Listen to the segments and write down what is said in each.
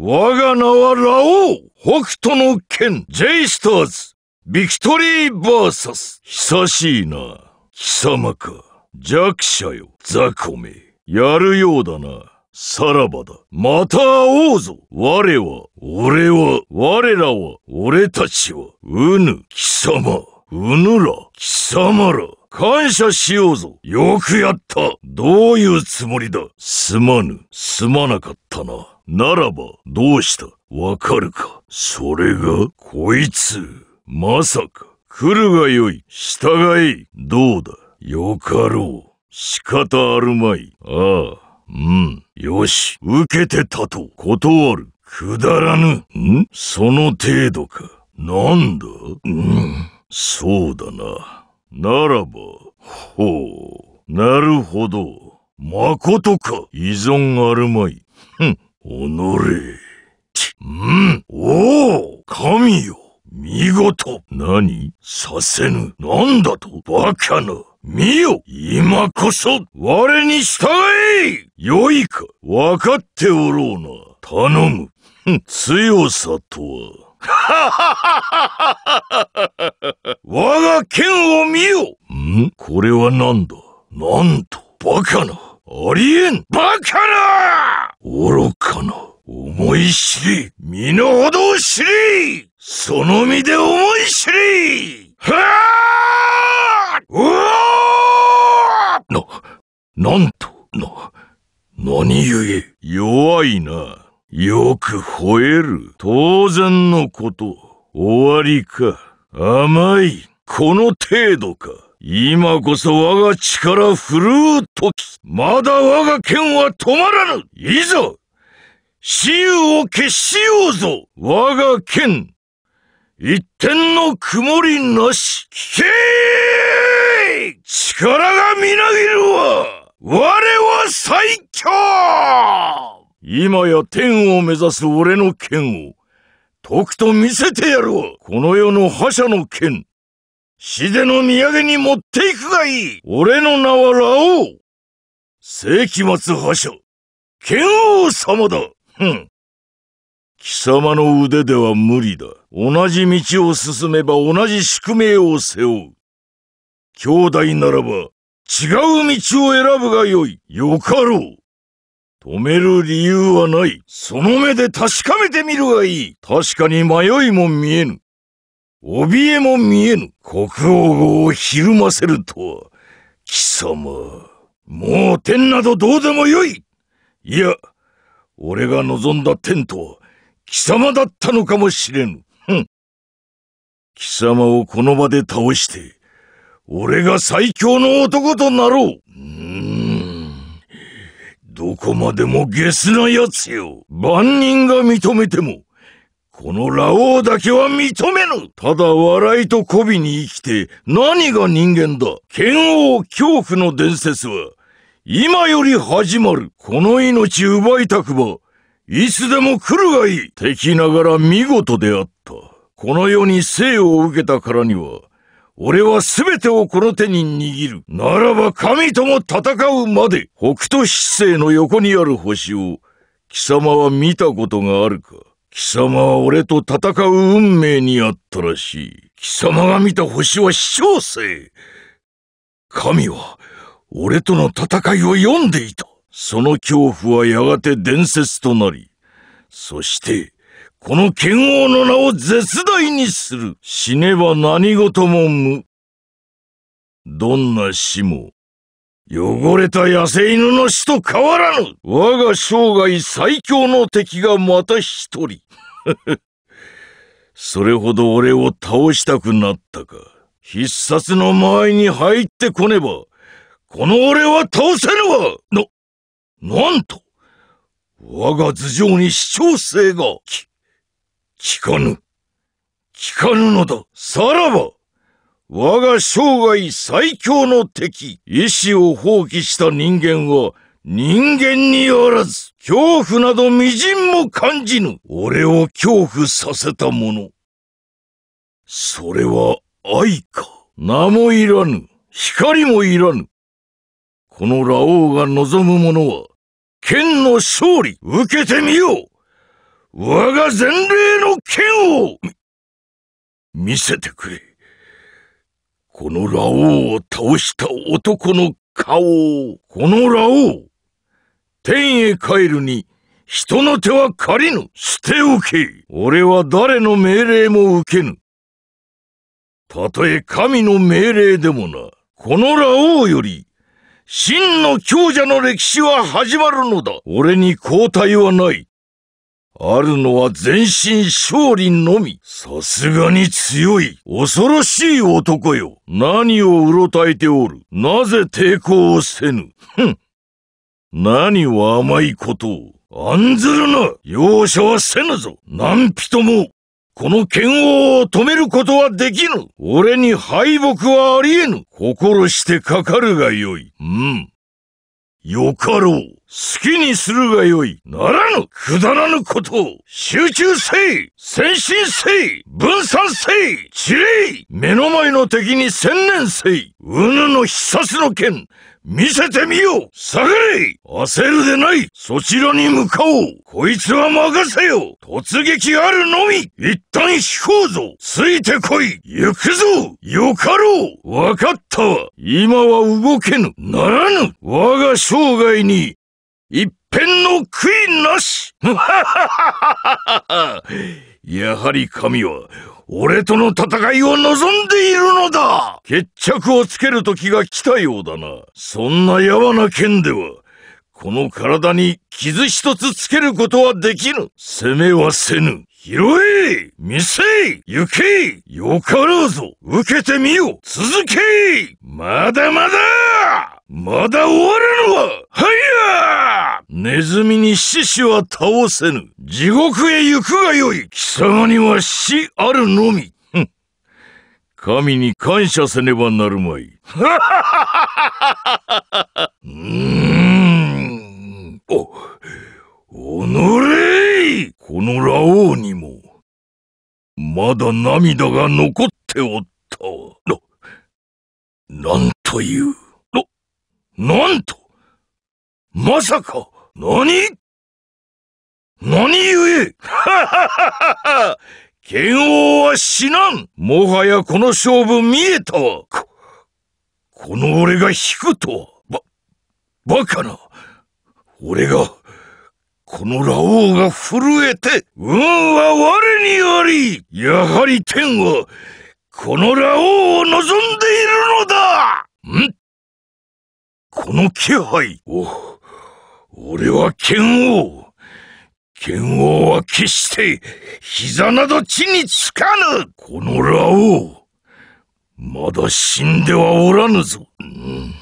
我が名はラオウ北斗の剣イスターズビクトリーバーサス久しいな貴様か弱者よ雑魚めやるようだなさらばだまた会おうぞ我は俺は我らは俺たちはうぬ貴様うぬら貴様ら感謝しようぞよくやったどういうつもりだすまぬすまなかったなならば、どうしたわかるかそれが、こいつ。まさか、来るがよい。従い。どうだよかろう。仕方あるまい。ああ、うん。よし、受けてたと。断る。くだらぬ。んその程度か。なんだうん。そうだな。ならば、ほう。なるほど。まことか。依存あるまい。ふん。おのれ。うん、おお神よ見事何させぬなんだとバカな見よ今こそ我に従え良いか分かっておろうな頼む強さとは 我が剣を見よんこれは何だなんとバカなありえんバカな愚かな。思い知り身の程を知りその身で思い知りはあうわな、なんと、な、何故弱いな。よく吠える。当然のこと。終わりか。甘い。この程度か。今こそ我が力振るう時、まだ我が剣は止まらぬいざ死を決しようぞ我が剣一点の曇りなし聞け力がみなぎるわ我は最強今や天を目指す俺の剣をとくと見せてやるわこの世の覇者の剣死での土産に持っていくがいい俺の名はラオウ世紀末覇者、剣王様だふん。貴様の腕では無理だ。同じ道を進めば同じ宿命を背負う。兄弟ならば違う道を選ぶがよい。よかろう。止める理由はない。その目で確かめてみるがいい。確かに迷いも見えぬ。怯えも見えぬ国王号をひるませるとは、貴様、もう天などどうでもよいいや、俺が望んだ天とは、貴様だったのかもしれぬ。貴様をこの場で倒して、俺が最強の男となろう。うーん。どこまでもゲスな奴よ。万人が認めても、このラオウだけは認めぬただ笑いと媚びに生きて何が人間だ剣王恐怖の伝説は今より始まるこの命奪いたくばいつでも来るがいい敵ながら見事であった。この世に生を受けたからには、俺は全てをこの手に握る。ならば神とも戦うまで、北斗七星の横にある星を、貴様は見たことがあるか貴様は俺と戦う運命にあったらしい。貴様が見た星は小生。星。神は俺との戦いを読んでいた。その恐怖はやがて伝説となり、そしてこの剣王の名を絶大にする。死ねば何事も無。どんな死も汚れた野生犬の死と変わらぬ我が生涯最強の敵がまた一人。それほど俺を倒したくなったか。必殺の間合いに入ってこねば、この俺は倒せぬわな、なんと我が頭上に主張性が、き、効かぬ。効かぬのだ。さらば我が生涯最強の敵、意志を放棄した人間は、人間にあらず、恐怖など微塵も感じぬ。俺を恐怖させたもの。それは愛か。名もいらぬ。光もいらぬ。このラオウが望むものは、剣の勝利、受けてみよう我が前例の剣を見せてくれ。このラオウを倒した男の顔を、このラオウ、天へ帰るに、人の手は借りぬ捨ておけ俺は誰の命令も受けぬ。たとえ神の命令でもな、このラオウより、真の強者の歴史は始まるのだ俺に交代はない。あるのは全身勝利のみ。さすがに強い。恐ろしい男よ。何をうろたえておる。なぜ抵抗をせぬ。ふん。何を甘いことを。案ずるな容赦はせぬぞ何人もこの剣王を止めることはできぬ俺に敗北はあり得ぬ心してかかるがよい。うん。よかろう。好きにするがよい。ならぬ、くだらぬことを。集中せい、先進せい、分散せい、地礼目の前の敵に専念せい。うぬの必殺の剣、見せてみよう。下がれ焦るでないそちらに向かおうこいつは任せよ突撃あるのみ一旦引こうぞついてこい行くぞよかろうわかったわ今は動けぬならぬ我が生涯に一辺の悔いなし やはり神は、俺との戦いを望んでいるのだ決着をつける時が来たようだな。そんなやわな剣では、この体に傷一つつけることはできぬ。攻めはせぬ。拾え見せ行けよかろうぞ受けてみよう続けまだまだまだ終わらぬわはやネズミに獅子は倒せぬ。地獄へ行くがよい貴様には死あるのみ神に感謝せねばなるまい。うーん。お、おのれいこのラオウにも、まだ涙が残っておったわ。な、なんという。なんとまさか何何故えはははは剣王は死なんもはやこの勝負見えたわこ、この俺が引くとは、ば、バカな。俺が、このラオウが震えて、運は我にありやはり天は、このラオウを望んでいるのだんこの気配お、俺は剣王剣王は決して膝など地につかぬこのラオウまだ死んではおらぬぞ、うん、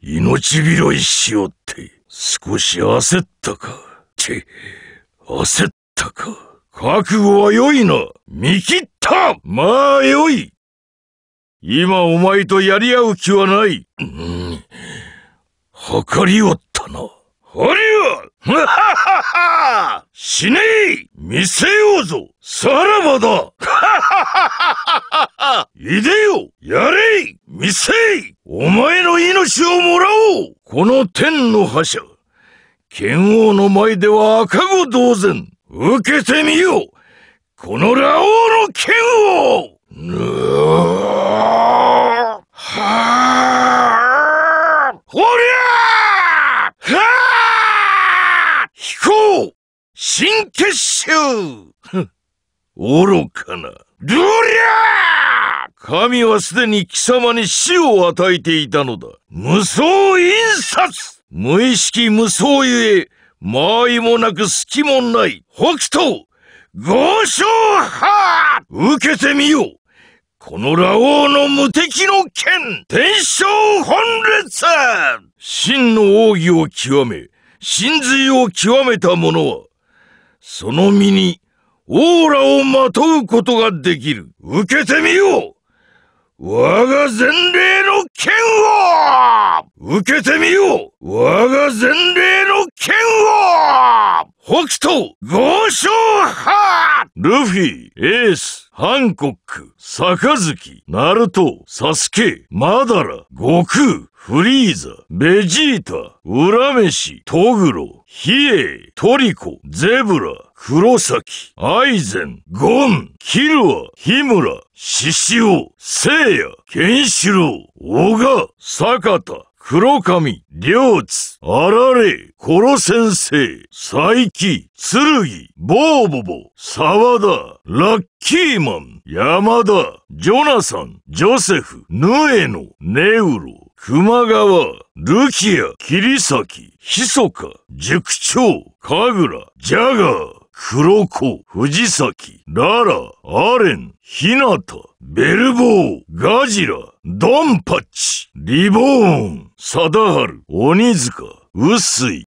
命拾いしよって少し焦ったかって焦ったか覚悟は良いな見切ったまあ良い今お前とやり合う気はない。うん。誇りおったな。誇りはははは死ねえ見せようぞさらばだはははいでよやれ見せいお前の命をもらおうこの天の覇者、剣王の前では赤子同然受けてみようこのラオウの剣王ぅぅぅぅぅはあ飛行新結集愚かな。どりゃ神はすでに貴様に死を与えていたのだ。無双印刷無意識無双ゆえ、間合いもなく隙もない。北斗合唱派受けてみようこのラオウの無敵の剣、天正本列真の奥義を極め、真髄を極めた者は、その身にオーラをまとうことができる。受けてみよう我が前例の剣を受けてみよう我が前例北斗豪商派ルフィ、エース、ハンコック、坂月、ナルト、サスケ、マダラ、悟空、フリーザ、ベジータ、ウラメシ、トグロ、ヒエ、トリコ、ゼブラ、黒崎、アイゼン、ゴン、キルア、ヒムラ、シシオ、セイヤ、ケンシロウ、オガ、サカタ、黒髪、両津、あられ、コロ先生、佐伯、剣、ボーボボ、沢田、ラッキーマン、山田、ジョナサン、ジョセフ、ヌエノ、ネウロ、熊川、ルキア、桐崎、ヒソカ、塾長、神楽、ジャガー、黒子、藤崎、ララ、アレン、ひなた、ベルボー、ガジラ、ドンパッチ、リボーン、貞治、鬼塚、臼井、